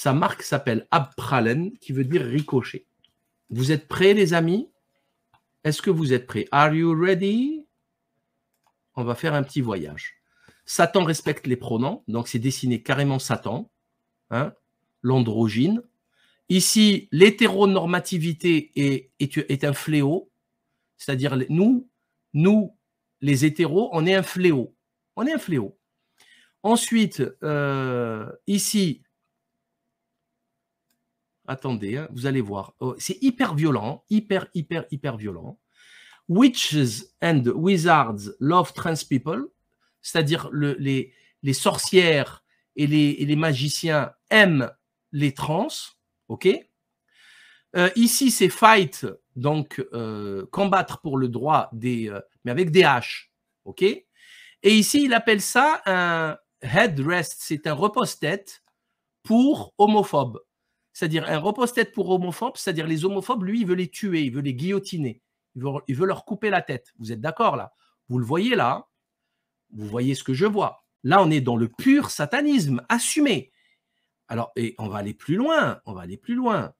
Sa marque s'appelle Abpralen, qui veut dire ricochet. Vous êtes prêts, les amis Est-ce que vous êtes prêts Are you ready On va faire un petit voyage. Satan respecte les pronoms, donc c'est dessiné carrément Satan, hein, l'androgyne. Ici, l'hétéronormativité est, un fléau, c'est-à-dire nous, nous, les hétéros, on est un fléau. On est un fléau. Ensuite, euh, ici, Attendez, hein, vous allez voir. Oh, c'est hyper violent, hyper, hyper, hyper violent. Witches and Wizards Love Trans People, c'est-à-dire les, sorcières et les, magiciens aiment les trans, ok euh, Ici, c'est fight, donc euh, combattre pour le droit des... Euh, mais avec des haches, ok Et ici, il appelle ça un headrest, c'est un repose-tête pour homophobes c'est-à-dire un repose-tête pour homophobes, c'est-à-dire les homophobes, lui, il veut les tuer, il veut les guillotiner, il veut, leur couper la tête. Vous êtes d'accord là Vous le voyez là hein? Vous voyez ce que je vois Là, on est dans le pur satanisme assumé. Alors, et on va aller plus loin, on va aller plus loin.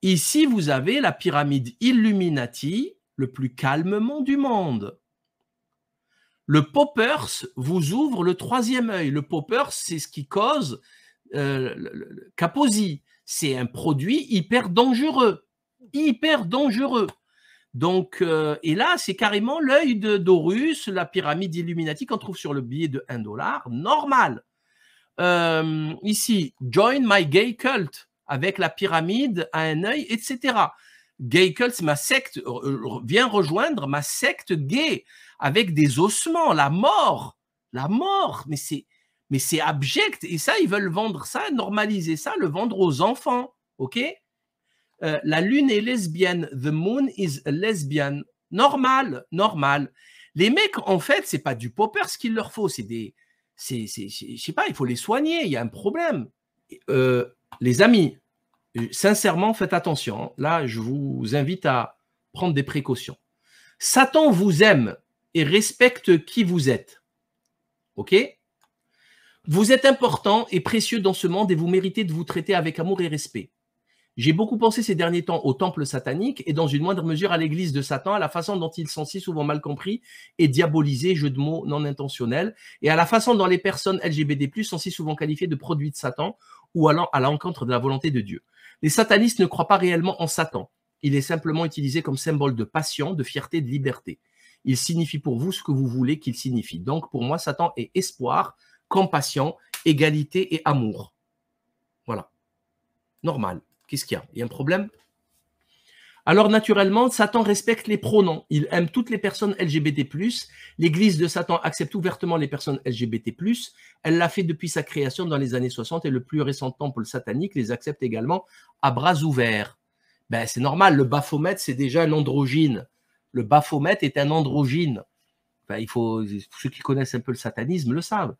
Ici, vous avez la pyramide Illuminati, le plus calmement du monde. Le poppers vous ouvre le troisième œil. Le poppers, c'est ce qui cause euh, Kaposi, c'est un produit hyper dangereux, hyper dangereux. Donc, euh, et là, c'est carrément l'œil de Dorus, la pyramide Illuminati qu'on trouve sur le billet de 1 dollar, normal. Euh, ici, Join My Gay Cult, avec la pyramide à un œil, etc. Gay Cult, ma secte, viens rejoindre ma secte gay, avec des ossements, la mort, la mort, mais c'est, mais c'est abject. Et ça, ils veulent vendre ça, normaliser ça, le vendre aux enfants. OK euh, La lune est lesbienne. The moon is lesbian. Normal, normal. Les mecs, en fait, c'est pas du popper ce qu'il leur faut. C'est des. C'est, je sais pas, il faut les soigner. Il y a un problème. Euh, les amis, euh, sincèrement, faites attention. Hein. Là, je vous invite à prendre des précautions. Satan vous aime et respecte qui vous êtes. OK vous êtes important et précieux dans ce monde et vous méritez de vous traiter avec amour et respect. J'ai beaucoup pensé ces derniers temps au temple satanique et dans une moindre mesure à l'église de Satan, à la façon dont ils sont si souvent mal compris et diabolisés, jeu de mots non intentionnel, et à la façon dont les personnes LGBT+ sont si souvent qualifiées de produits de Satan ou allant à l'encontre de la volonté de Dieu. Les satanistes ne croient pas réellement en Satan. Il est simplement utilisé comme symbole de passion, de fierté, de liberté. Il signifie pour vous ce que vous voulez qu'il signifie. Donc pour moi, Satan est espoir, compassion, égalité et amour. Voilà. Normal. Qu'est-ce qu'il y a Il y a un problème alors naturellement, Satan respecte les pronoms. Il aime toutes les personnes LGBT+. L'Église de Satan accepte ouvertement les personnes LGBT+. Elle l'a fait depuis sa création dans les années 60 et le plus récent temple satanique les accepte également à bras ouverts. Ben, c'est normal, le Baphomet c'est déjà un androgyne. Le Baphomet est un androgyne. Ben, il faut, ceux qui connaissent un peu le satanisme le savent.